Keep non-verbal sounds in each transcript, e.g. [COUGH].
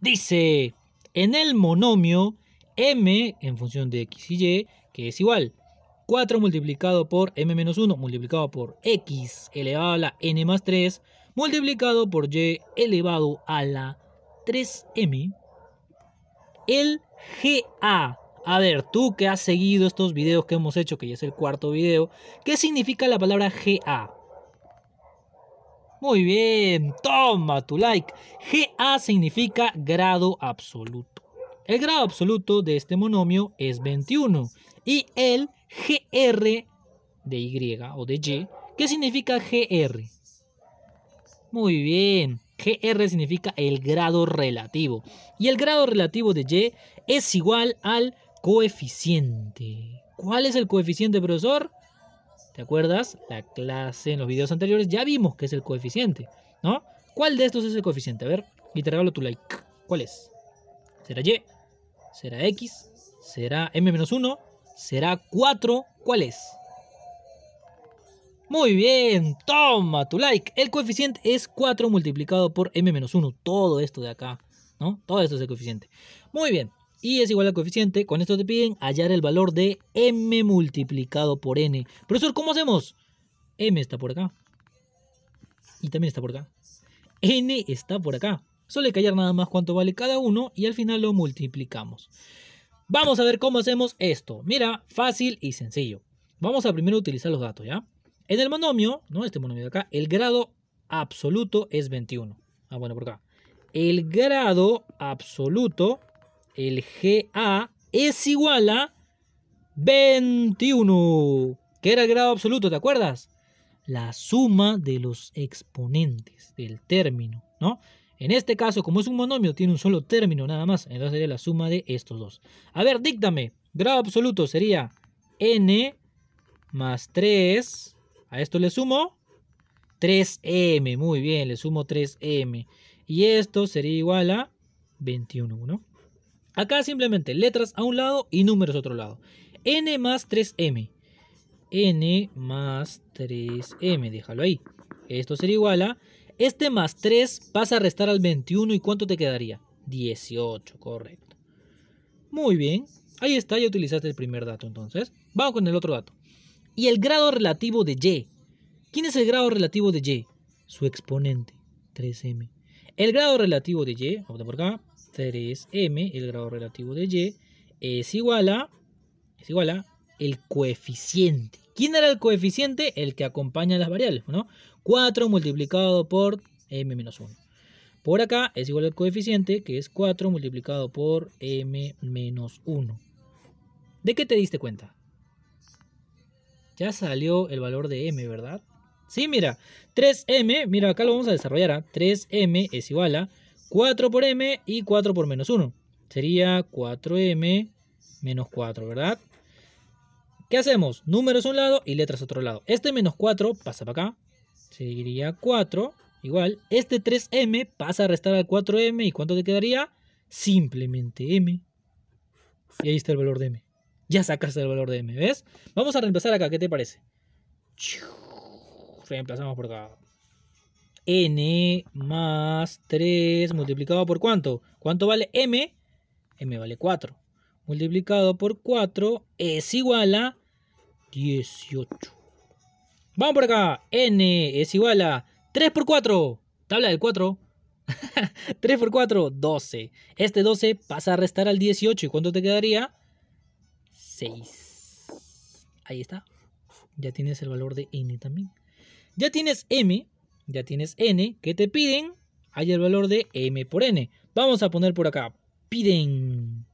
Dice, en el monomio m en función de x y y, que es igual 4 multiplicado por m menos 1 multiplicado por x elevado a la n más 3 multiplicado por y elevado a la 3m, el GA. A ver, tú que has seguido estos videos que hemos hecho, que ya es el cuarto video, ¿qué significa la palabra GA? Muy bien, toma tu like. GA significa grado absoluto. El grado absoluto de este monomio es 21 y el GR de Y o de Y, ¿qué significa GR? Muy bien, GR significa el grado relativo y el grado relativo de Y es igual al coeficiente. ¿Cuál es el coeficiente, profesor? ¿Te acuerdas? La clase en los videos anteriores ya vimos que es el coeficiente, ¿no? ¿Cuál de estos es el coeficiente? A ver, y te regalo tu like. ¿Cuál es? ¿Será Y? ¿Será X? ¿Será M-1? ¿Será 4? ¿Cuál es? Muy bien, toma tu like. El coeficiente es 4 multiplicado por m-1. Todo esto de acá, ¿no? Todo esto es el coeficiente. Muy bien y es igual al coeficiente. Con esto te piden hallar el valor de m multiplicado por n. Profesor, ¿cómo hacemos? m está por acá. Y también está por acá. n está por acá. Solo hay que hallar nada más cuánto vale cada uno y al final lo multiplicamos. Vamos a ver cómo hacemos esto. Mira, fácil y sencillo. Vamos a primero utilizar los datos, ¿ya? En el monomio, ¿no? Este monomio de acá, el grado absoluto es 21. Ah, bueno, por acá. El grado absoluto el GA es igual a 21, que era el grado absoluto, ¿te acuerdas? La suma de los exponentes del término, ¿no? En este caso, como es un monomio, tiene un solo término nada más, entonces sería la suma de estos dos. A ver, díctame, grado absoluto sería n más 3, a esto le sumo 3m, muy bien, le sumo 3m. Y esto sería igual a 21, ¿no? Acá simplemente letras a un lado y números a otro lado. N más 3M. N más 3M, déjalo ahí. Esto sería igual a... Este más 3 pasa a restar al 21 y ¿cuánto te quedaría? 18, correcto. Muy bien, ahí está, ya utilizaste el primer dato entonces. Vamos con el otro dato. Y el grado relativo de Y. ¿Quién es el grado relativo de Y? Su exponente, 3M. El grado relativo de Y, vamos por acá, 3m, el grado relativo de y, es igual a, es igual a el coeficiente. ¿Quién era el coeficiente? El que acompaña las variables, ¿no? 4 multiplicado por m-1. menos Por acá es igual al coeficiente, que es 4 multiplicado por m-1. menos ¿De qué te diste cuenta? Ya salió el valor de m, ¿verdad? Sí, mira, 3m, mira, acá lo vamos a desarrollar. 3 ¿ah? 3m es igual a 4 por m y 4 por menos 1. Sería 4m menos 4, ¿verdad? ¿Qué hacemos? Números a un lado y letras a otro lado. Este menos 4 pasa para acá. Sería 4. Igual, este 3m pasa a restar al 4m. ¿Y cuánto te quedaría? Simplemente m. Y ahí está el valor de m. Ya sacaste el valor de m, ¿ves? Vamos a reemplazar acá, ¿qué te parece? Reemplazamos por acá n más 3 multiplicado por cuánto? ¿Cuánto vale m? m vale 4. Multiplicado por 4 es igual a 18. Vamos por acá. n es igual a 3 por 4. Tabla del 4. 3 [LAUGHS] por 4, 12. Este 12 pasa a restar al 18. ¿Y cuánto te quedaría? 6. Ahí está. Ya tienes el valor de n también. Ya tienes m ya tienes n, que te piden, hay el valor de m por n. Vamos a poner por acá, piden.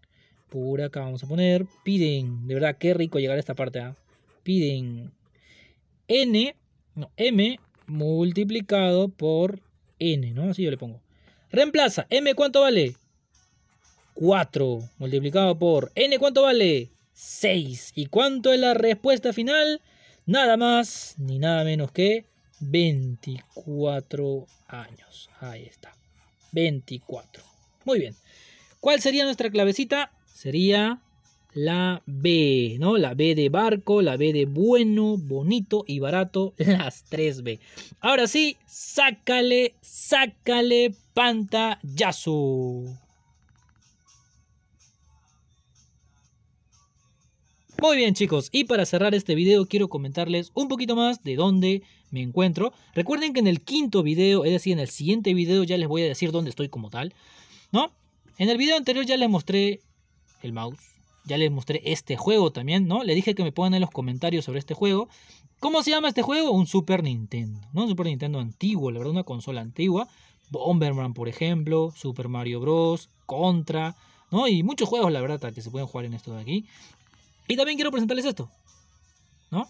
Por acá vamos a poner, piden. De verdad, qué rico llegar a esta parte. ¿ah? Piden n, no, m multiplicado por n, ¿no? Así yo le pongo. Reemplaza, m cuánto vale? 4 multiplicado por n cuánto vale? 6. ¿Y cuánto es la respuesta final? Nada más ni nada menos que 24 años. Ahí está. 24. Muy bien. ¿Cuál sería nuestra clavecita? Sería la B, ¿no? La B de barco, la B de bueno, bonito y barato, [LAUGHS] las 3B. Ahora sí, sácale, sácale pantallazo. Muy bien chicos, y para cerrar este video quiero comentarles un poquito más de dónde me encuentro. Recuerden que en el quinto video, es decir, en el siguiente video ya les voy a decir dónde estoy como tal, ¿no? En el video anterior ya les mostré el mouse, ya les mostré este juego también, ¿no? Le dije que me pongan en los comentarios sobre este juego. ¿Cómo se llama este juego? Un Super Nintendo, ¿no? Un Super Nintendo antiguo, la verdad, una consola antigua. Bomberman, por ejemplo, Super Mario Bros, Contra, ¿no? Y muchos juegos, la verdad, que se pueden jugar en esto de aquí. Y también quiero presentarles esto, ¿no?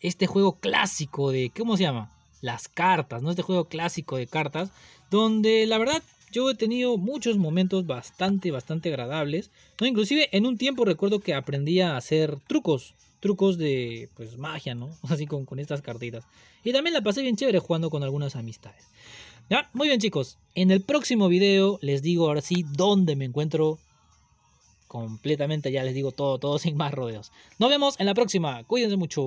Este juego clásico de, ¿cómo se llama? Las cartas, ¿no? Este juego clásico de cartas, donde la verdad yo he tenido muchos momentos bastante, bastante agradables, ¿no? Inclusive en un tiempo recuerdo que aprendí a hacer trucos, trucos de, pues, magia, ¿no? [LAUGHS] Así con, con estas cartitas. Y también la pasé bien chévere jugando con algunas amistades. Ya, muy bien chicos, en el próximo video les digo ahora sí dónde me encuentro completamente, ya les digo todo, todo [LAUGHS] sin más rodeos. Nos vemos en la próxima. Cuídense mucho.